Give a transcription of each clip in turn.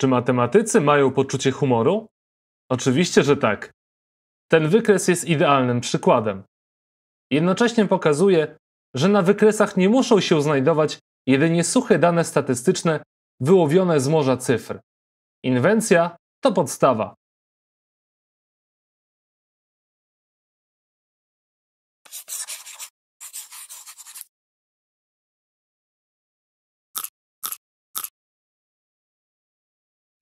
Czy matematycy mają poczucie humoru? Oczywiście, że tak. Ten wykres jest idealnym przykładem. Jednocześnie pokazuje, że na wykresach nie muszą się znajdować jedynie suche dane statystyczne wyłowione z morza cyfr. Inwencja to podstawa.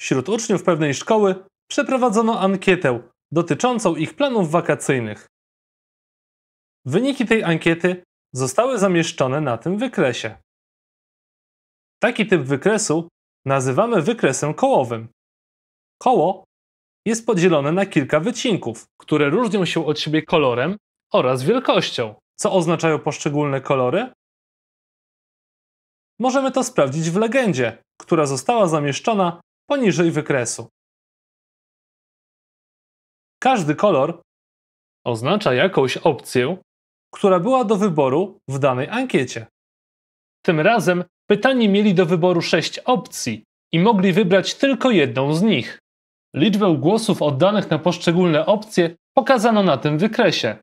Wśród uczniów pewnej szkoły przeprowadzono ankietę dotyczącą ich planów wakacyjnych. Wyniki tej ankiety zostały zamieszczone na tym wykresie. Taki typ wykresu nazywamy wykresem kołowym. Koło jest podzielone na kilka wycinków, które różnią się od siebie kolorem oraz wielkością. Co oznaczają poszczególne kolory? Możemy to sprawdzić w legendzie, która została zamieszczona poniżej wykresu. Każdy kolor oznacza jakąś opcję, która była do wyboru w danej ankiecie. Tym razem pytani mieli do wyboru sześć opcji i mogli wybrać tylko jedną z nich. Liczbę głosów oddanych na poszczególne opcje pokazano na tym wykresie.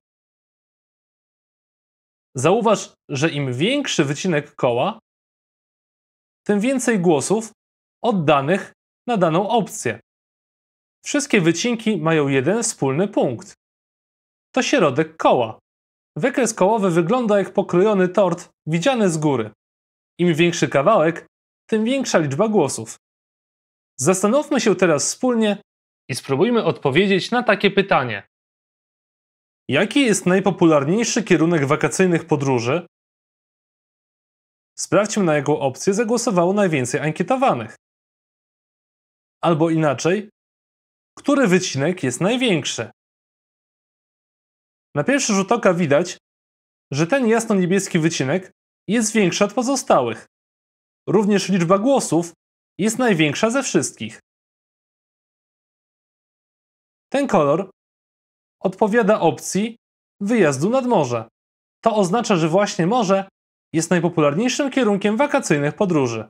Zauważ, że im większy wycinek koła, tym więcej głosów oddanych na daną opcję. Wszystkie wycinki mają jeden wspólny punkt. To środek koła. Wykres kołowy wygląda jak pokrojony tort widziany z góry. Im większy kawałek, tym większa liczba głosów. Zastanówmy się teraz wspólnie i spróbujmy odpowiedzieć na takie pytanie. Jaki jest najpopularniejszy kierunek wakacyjnych podróży? Sprawdźmy na jaką opcję zagłosowało najwięcej ankietowanych. Albo inaczej, który wycinek jest największy? Na pierwszy rzut oka widać, że ten jasno-niebieski wycinek jest większy od pozostałych. Również liczba głosów jest największa ze wszystkich. Ten kolor odpowiada opcji wyjazdu nad morze. To oznacza, że właśnie morze jest najpopularniejszym kierunkiem wakacyjnych podróży.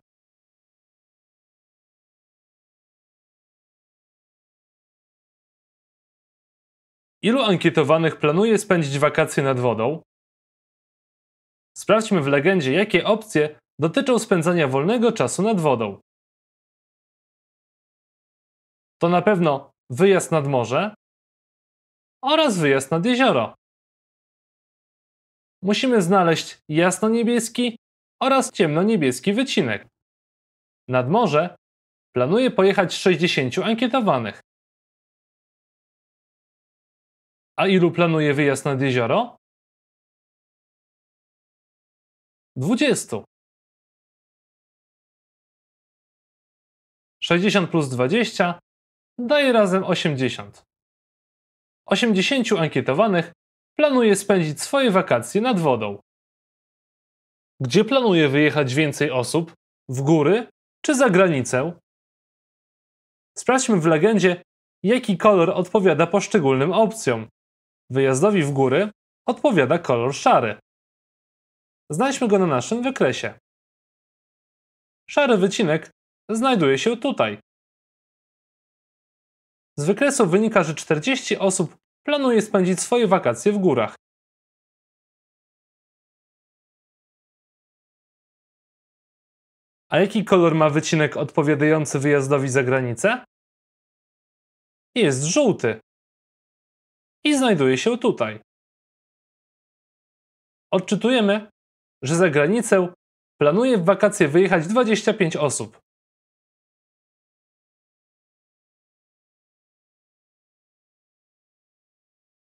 Ilu ankietowanych planuje spędzić wakacje nad wodą? Sprawdźmy w legendzie, jakie opcje dotyczą spędzania wolnego czasu nad wodą. To na pewno wyjazd nad morze oraz wyjazd nad jezioro. Musimy znaleźć jasno-niebieski oraz ciemno-niebieski wycinek. Nad morze planuje pojechać 60 ankietowanych. A ilu planuje wyjazd nad jezioro? 20. 60 plus 20 daje razem 80. 80 ankietowanych planuje spędzić swoje wakacje nad wodą. Gdzie planuje wyjechać więcej osób? W góry czy za granicę? Sprawdźmy w legendzie, jaki kolor odpowiada poszczególnym opcjom. Wyjazdowi w góry odpowiada kolor szary. Znajdźmy go na naszym wykresie. Szary wycinek znajduje się tutaj. Z wykresu wynika, że 40 osób planuje spędzić swoje wakacje w górach. A jaki kolor ma wycinek odpowiadający wyjazdowi za granicę? Jest żółty i znajduje się tutaj. Odczytujemy, że za granicę planuje w wakacje wyjechać 25 osób.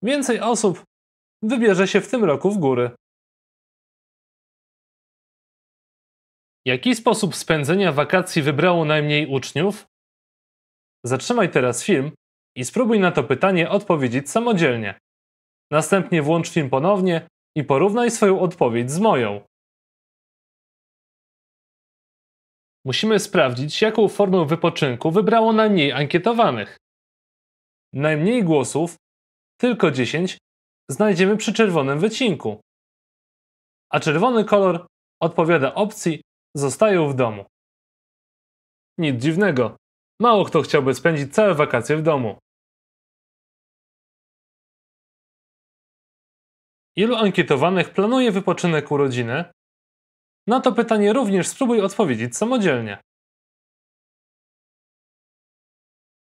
Więcej osób wybierze się w tym roku w góry. Jaki sposób spędzenia wakacji wybrało najmniej uczniów? Zatrzymaj teraz film i spróbuj na to pytanie odpowiedzieć samodzielnie. Następnie włącz film ponownie i porównaj swoją odpowiedź z moją. Musimy sprawdzić, jaką formę wypoczynku wybrało najmniej ankietowanych. Najmniej głosów, tylko 10, znajdziemy przy czerwonym wycinku. A czerwony kolor odpowiada opcji zostają w domu. Nic dziwnego. Mało kto chciałby spędzić całe wakacje w domu. Ilu ankietowanych planuje wypoczynek u rodziny? Na to pytanie również spróbuj odpowiedzieć samodzielnie.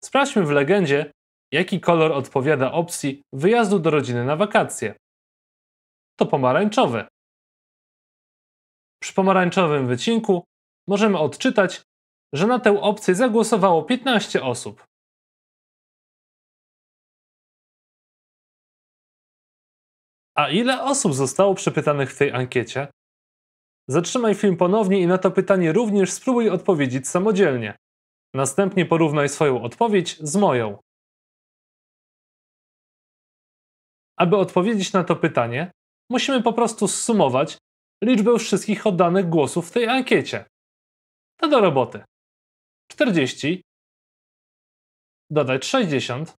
Sprawdźmy w legendzie, jaki kolor odpowiada opcji wyjazdu do rodziny na wakacje. To pomarańczowy. Przy pomarańczowym wycinku możemy odczytać, że na tę opcję zagłosowało 15 osób. A ile osób zostało przepytanych w tej ankiecie? Zatrzymaj film ponownie i na to pytanie również spróbuj odpowiedzieć samodzielnie. Następnie porównaj swoją odpowiedź z moją. Aby odpowiedzieć na to pytanie, musimy po prostu zsumować liczbę wszystkich oddanych głosów w tej ankiecie. To do roboty. 40 dodać 60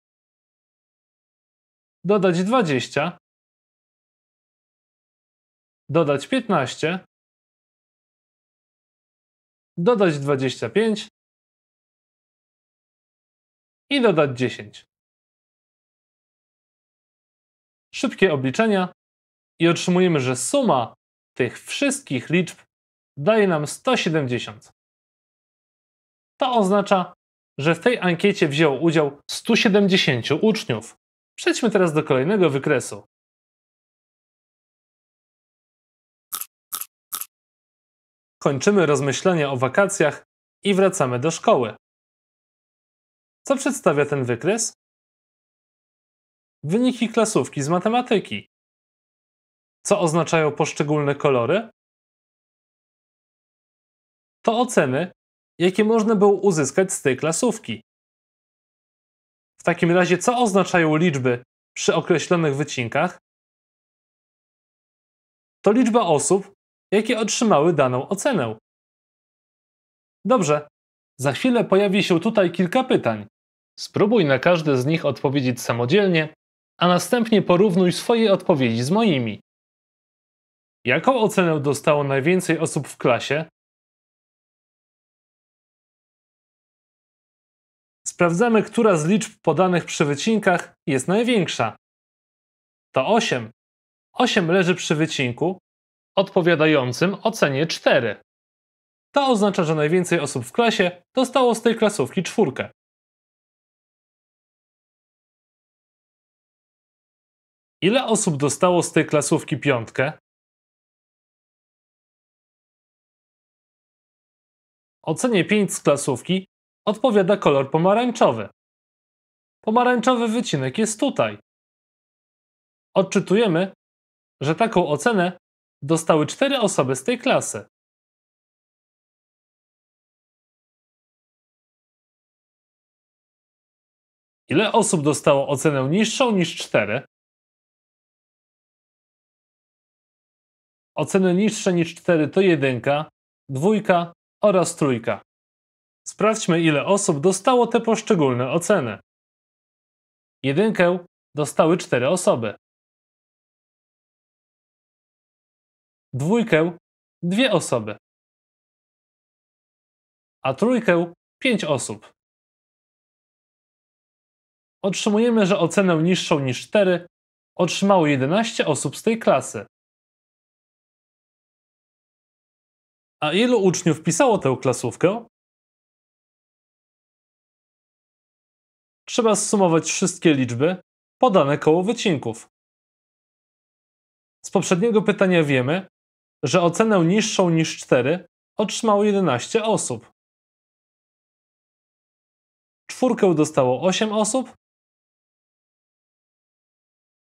dodać 20 dodać 15, dodać 25 i dodać 10. Szybkie obliczenia i otrzymujemy, że suma tych wszystkich liczb daje nam 170. To oznacza, że w tej ankiecie wziął udział 170 uczniów. Przejdźmy teraz do kolejnego wykresu. kończymy rozmyślenie o wakacjach i wracamy do szkoły. Co przedstawia ten wykres? Wyniki klasówki z matematyki. Co oznaczają poszczególne kolory? To oceny, jakie można było uzyskać z tej klasówki. W takim razie, co oznaczają liczby przy określonych wycinkach? To liczba osób, jakie otrzymały daną ocenę. Dobrze, za chwilę pojawi się tutaj kilka pytań. Spróbuj na każde z nich odpowiedzieć samodzielnie, a następnie porównuj swoje odpowiedzi z moimi. Jaką ocenę dostało najwięcej osób w klasie? Sprawdzamy, która z liczb podanych przy wycinkach jest największa. To 8. 8 leży przy wycinku, odpowiadającym ocenie 4. To oznacza, że najwięcej osób w klasie dostało z tej klasówki czwórkę. Ile osób dostało z tej klasówki piątkę? Ocenie 5 z klasówki odpowiada kolor pomarańczowy. Pomarańczowy wycinek jest tutaj. Odczytujemy, że taką ocenę dostały cztery osoby z tej klasy. Ile osób dostało ocenę niższą niż 4? Oceny niższe niż 4 to 1, 2 oraz 3. Sprawdźmy, ile osób dostało te poszczególne oceny. Jedynkę dostały 4 osoby. dwójkę dwie osoby, a trójkę pięć osób. Otrzymujemy, że ocenę niższą niż 4 otrzymało 11 osób z tej klasy. A ilu uczniów pisało tę klasówkę? Trzeba zsumować wszystkie liczby podane koło wycinków. Z poprzedniego pytania wiemy, że ocenę niższą niż 4 otrzymało 11 osób. Czwórkę dostało 8 osób,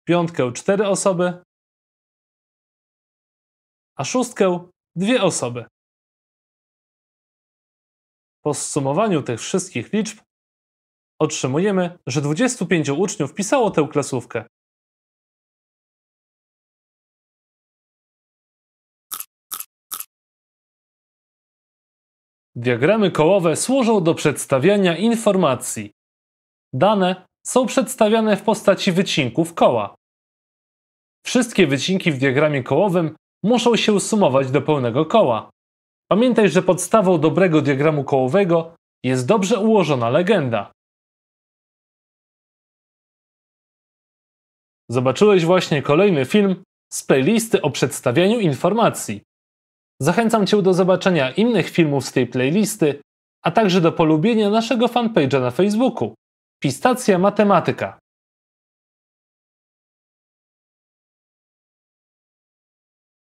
piątkę 4 osoby, a szóstkę 2 osoby. Po zsumowaniu tych wszystkich liczb otrzymujemy, że 25 uczniów pisało tę klasówkę, Diagramy kołowe służą do przedstawiania informacji. Dane są przedstawiane w postaci wycinków koła. Wszystkie wycinki w diagramie kołowym muszą się sumować do pełnego koła. Pamiętaj, że podstawą dobrego diagramu kołowego jest dobrze ułożona legenda. Zobaczyłeś właśnie kolejny film z playlisty o przedstawianiu informacji. Zachęcam Cię do zobaczenia innych filmów z tej playlisty, a także do polubienia naszego fanpage'a na Facebooku. Pistacja Matematyka.